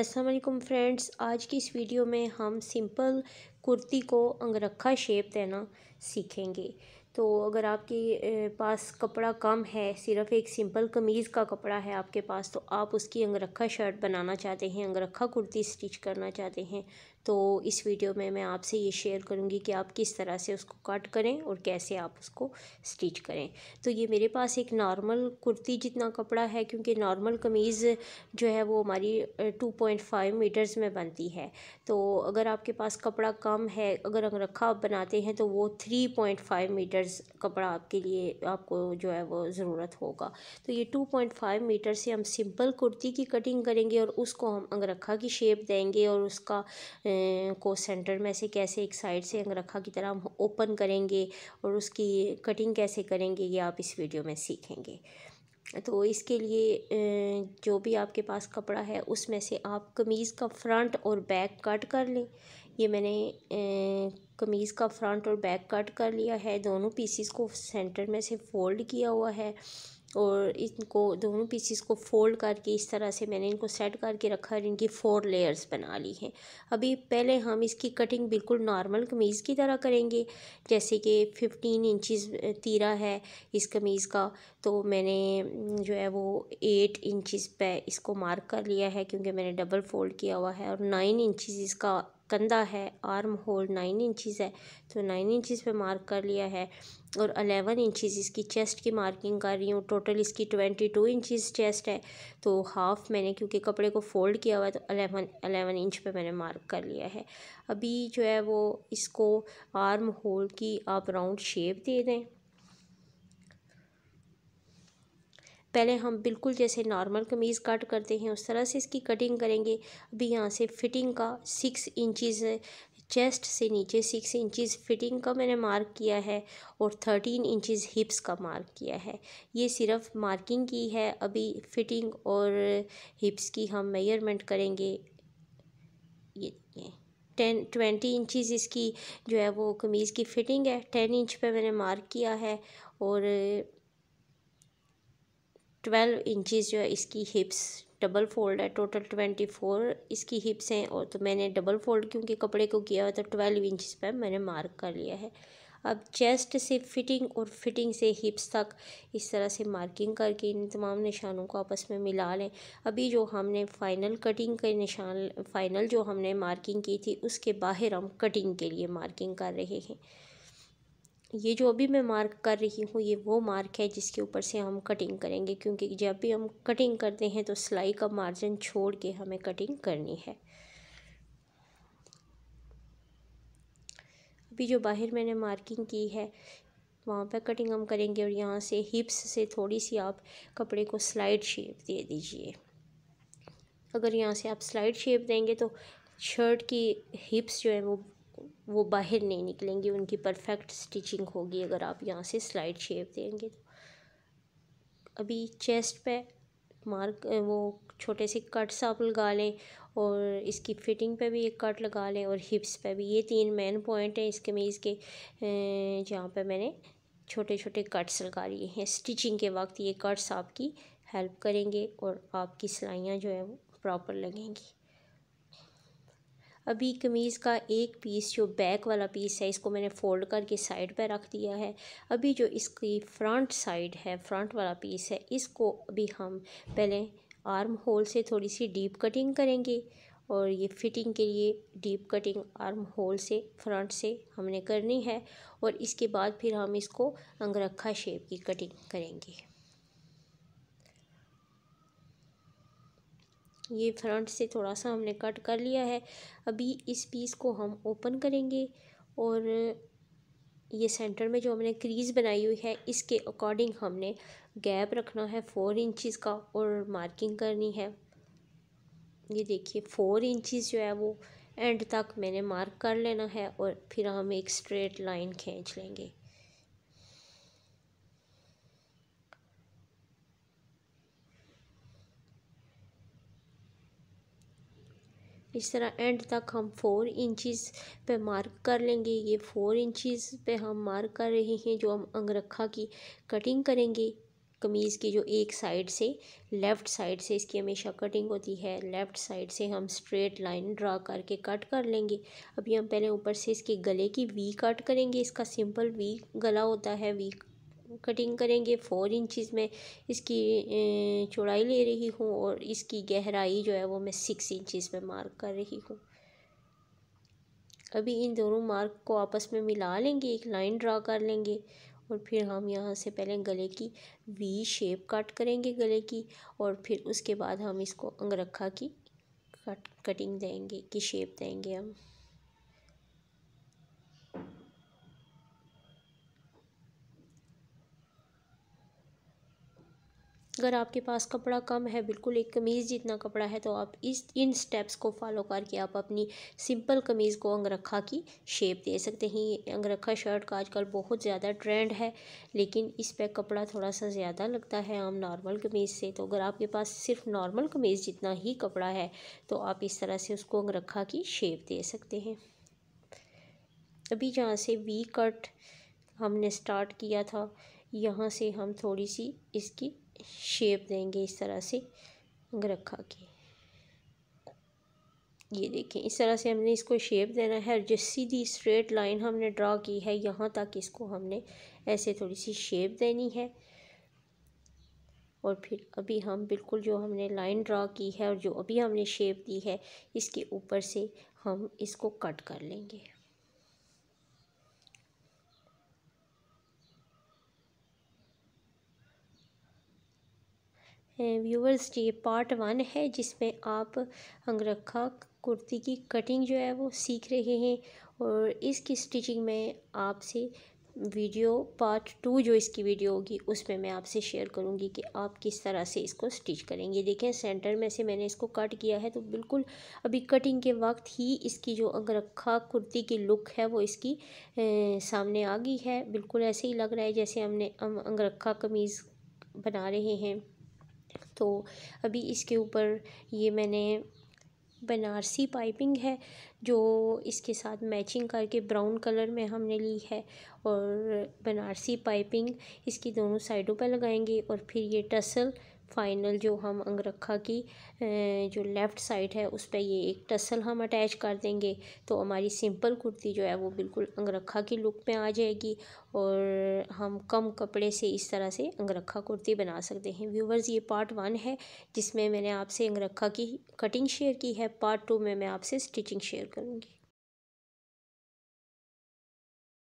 Aslam friends आज की इस वीडियो में हम सिंपल कुर्ती को अंगरखा शेप देना सीखेंगे तो अगर आपके पास कपड़ा कम है सिर्फ़ एक सिंपल कमीज़ का कपड़ा है आपके पास तो आप उसकी अंगरखा शर्ट बनाना चाहते हैं अंगरखा कुर्ती स्टिच करना चाहते हैं तो इस वीडियो में मैं आपसे ये शेयर करूँगी कि आप किस तरह से उसको कट करें और कैसे आप उसको स्टिच करें तो ये मेरे पास एक नॉर्मल कुर्ती जितना कपड़ा है क्योंकि नॉर्मल कमीज़ जो है वो हमारी टू पॉइंट फाइव मीटर्स में बनती है तो अगर आपके पास कपड़ा कम है अगर रखा आप बनाते हैं तो वो थ्री पॉइंट फाइव मीटर्स कपड़ा आपके लिए आपको जो है वो ज़रूरत होगा तो ये टू पॉइंट फाइव मीटर से हम सिंपल कुर्ती की कटिंग करेंगे और उसको हम अंगरखा की शेप देंगे और उसका को सेंटर में से कैसे एक साइड से अंगरखा की तरह हम ओपन करेंगे और उसकी कटिंग कैसे करेंगे ये आप इस वीडियो में सीखेंगे तो इसके लिए जो भी आपके पास कपड़ा है उसमें से आप कमीज़ का फ्रंट और बैक कट कर लें ये मैंने कमीज़ का फ्रंट और बैक कट कर लिया है दोनों पीसीस को सेंटर में से फ़ोल्ड किया हुआ है और इनको दोनों पीसीस को फ़ोल्ड करके इस तरह से मैंने इनको सेट करके रखा और इनकी फ़ोर लेयर्स बना ली हैं अभी पहले हम इसकी कटिंग बिल्कुल नॉर्मल कमीज़ की तरह करेंगे जैसे कि फ़िफ्टीन इंचज़ तीरा है इस कमीज़ का तो मैंने जो है वो एट इंचज़ पे इसको मार्क कर लिया है क्योंकि मैंने डबल फ़ोल्ड किया हुआ है और नाइन इंचज़ इसका कंधा है आर्म होल नाइन इंचज़ है तो नाइन इंचज़ पे मार्क कर लिया है और अलेवन इंचज़ इसकी चेस्ट की मार्किंग कर रही हूँ टोटल इसकी ट्वेंटी टू इंचज़ चेस्ट है तो हाफ़ मैंने क्योंकि कपड़े को फ़ोल्ड किया हुआ है तो अलेवन अलेवन इंच पे मैंने मार्क कर लिया है अभी जो है वो इसको आर्म होल की आप राउंड शेप दे दें पहले हम बिल्कुल जैसे नॉर्मल कमीज़ कट करते हैं उस तरह से इसकी कटिंग करेंगे अभी यहाँ से फ़िटिंग का सिक्स इंचज़ चेस्ट से नीचे सिक्स इंचज़ फिटिंग का मैंने मार्क किया है और थर्टीन इंचज़ हिप्स का मार्क किया है ये सिर्फ मार्किंग की है अभी फिटिंग और हिप्स की हम मेजरमेंट करेंगे ये ये टेन ट्वेंटी इंचज़ इसकी जो है वो कमीज़ की फ़िटिंग है टेन इंच पे मैंने मार्क किया है और ट्वेल्व इंचज़ जो है इसकी हिप्स डबल फोल्ड है टोटल ट्वेंटी फोर इसकी हिप्स हैं और तो मैंने डबल फोल्ड क्योंकि कपड़े को किया हुआ तो ट्वेल्व इंचज़ पर मैंने मार्क कर लिया है अब चेस्ट से फिटिंग और फिटिंग से हिप्स तक इस तरह से मार्किंग करके इन तमाम निशानों को आपस में मिला लें अभी जो हमने फ़ाइनल कटिंग के निशान फ़ाइनल जो हमने मार्किंग की थी उसके बाहर हम कटिंग के लिए मार्किंग कर रहे हैं ये जो अभी मैं मार्क कर रही हूँ ये वो मार्क है जिसके ऊपर से हम कटिंग करेंगे क्योंकि जब भी हम कटिंग करते हैं तो सिलाई का मार्जिन छोड़ के हमें कटिंग करनी है अभी जो बाहर मैंने मार्किंग की है वहाँ पर कटिंग हम करेंगे और यहाँ से हिप्स से थोड़ी सी आप कपड़े को स्लाइड शेप दे दीजिए अगर यहाँ से आप स्लाइड शेप देंगे तो शर्ट की हिप्स जो है वो वो बाहर नहीं निकलेंगी उनकी परफेक्ट स्टिचिंग होगी अगर आप यहाँ से स्लाइड शेप देंगे तो अभी चेस्ट पे मार्क वो छोटे से कट्स आप लगा लें और इसकी फिटिंग पे भी एक कट लगा लें और हिप्स पे भी ये तीन मेन पॉइंट हैं इस कमीज़ के जहाँ पे मैंने छोटे छोटे कट्स लगा लिए हैं स्टिचिंग के वक्त ये कट्स आपकी हेल्प करेंगे और आपकी सिलाइयाँ जो है वो प्रॉपर लगेंगी अभी कमीज़ का एक पीस जो बैक वाला पीस है इसको मैंने फ़ोल्ड करके साइड पर रख दिया है अभी जो इसकी फ्रंट साइड है फ्रंट वाला पीस है इसको अभी हम पहले आर्म होल से थोड़ी सी डीप कटिंग करेंगे और ये फिटिंग के लिए डीप कटिंग आर्म होल से फ्रंट से हमने करनी है और इसके बाद फिर हम इसको अंगरखा शेप की कटिंग करेंगे ये फ्रंट से थोड़ा सा हमने कट कर लिया है अभी इस पीस को हम ओपन करेंगे और ये सेंटर में जो हमने क्रीज़ बनाई हुई है इसके अकॉर्डिंग हमने गैप रखना है फ़ोर इंचेस का और मार्किंग करनी है ये देखिए फ़ोर इंचेस जो है वो एंड तक मैंने मार्क कर लेना है और फिर हम एक स्ट्रेट लाइन खींच लेंगे इस तरह एंड तक हम फोर इंचज़ पे मार्क कर लेंगे ये फोर इंचेस पे हम मार्क कर रहे हैं जो हम अंगरखा की कटिंग करेंगे कमीज़ की जो एक साइड से लेफ़्ट साइड से इसकी हमेशा कटिंग होती है लेफ़्ट साइड से हम स्ट्रेट लाइन ड्रा करके कट कर लेंगे अभी हम पहले ऊपर से इसके गले की वी कट करेंगे इसका सिंपल वी गला होता है वी कटिंग करेंगे फ़ोर इंचज़ में इसकी चौड़ाई ले रही हूँ और इसकी गहराई जो है वो मैं सिक्स इंचज़ में मार्क कर रही हूँ अभी इन दोनों मार्क को आपस में मिला लेंगे एक लाइन ड्रा कर लेंगे और फिर हम यहाँ से पहले गले की वी शेप कट करेंगे गले की और फिर उसके बाद हम इसको अंगरखा की कट कटिंग देंगे की शेप देंगे हम अगर आपके पास कपड़ा कम है बिल्कुल एक कमीज़ जितना कपड़ा है तो आप इस इन स्टेप्स को फॉलो करके आप अपनी सिंपल कमीज़ को अंगरखा की शेप दे सकते हैं अंगरखा शर्ट का आजकल बहुत ज़्यादा ट्रेंड है लेकिन इस पर कपड़ा थोड़ा सा ज़्यादा लगता है आम नॉर्मल कमीज़ से तो अगर आपके पास सिर्फ नॉर्मल कमीज़ जितना ही कपड़ा है तो आप इस तरह से उसको अंगरखा की शेप दे सकते हैं अभी जहाँ से वी कट हमने स्टार्ट किया था यहाँ से हम थोड़ी सी इसकी शेप देंगे इस तरह से रखा के ये देखें इस तरह से हमने इसको शेप देना है जो सीधी स्ट्रेट लाइन हमने ड्रा की है यहाँ तक इसको हमने ऐसे थोड़ी सी शेप देनी है और फिर अभी हम बिल्कुल जो हमने लाइन ड्रा की है और जो अभी हमने शेप दी है इसके ऊपर से हम इसको कट कर लेंगे व्यूवर्स ये पार्ट वन है जिसमें आप अंगरखा कुर्ती की कटिंग जो है वो सीख रहे हैं और इसकी स्टिचिंग में आपसे वीडियो पार्ट टू जो इसकी वीडियो होगी उसमें मैं आपसे शेयर करूंगी कि आप किस तरह से इसको स्टिच करेंगे देखें सेंटर में से मैंने इसको कट किया है तो बिल्कुल अभी कटिंग के वक्त ही इसकी जो अंगरखा कुर्ती की लुक है वो इसकी ए, सामने आ गई है बिल्कुल ऐसे ही लग रहा है जैसे हमने हम अं-, अंगरखा कमीज़ बना रहे हैं तो अभी इसके ऊपर ये मैंने बनारसी पाइपिंग है जो इसके साथ मैचिंग करके ब्राउन कलर में हमने ली है और बनारसी पाइपिंग इसकी दोनों साइडों पर लगाएंगे और फिर ये टसल फाइनल जो हम अंगरखा की जो लेफ़्ट साइड है उस पर ये एक टसल हम अटैच कर देंगे तो हमारी सिंपल कुर्ती जो है वो बिल्कुल अंगरखा की लुक में आ जाएगी और हम कम कपड़े से इस तरह से अंगरखा कुर्ती बना सकते हैं व्यूवर्स ये पार्ट वन है जिसमें मैंने आपसे अंगरखा की कटिंग शेयर की है पार्ट टू में मैं आपसे स्टिचिंग शेयर करूँगी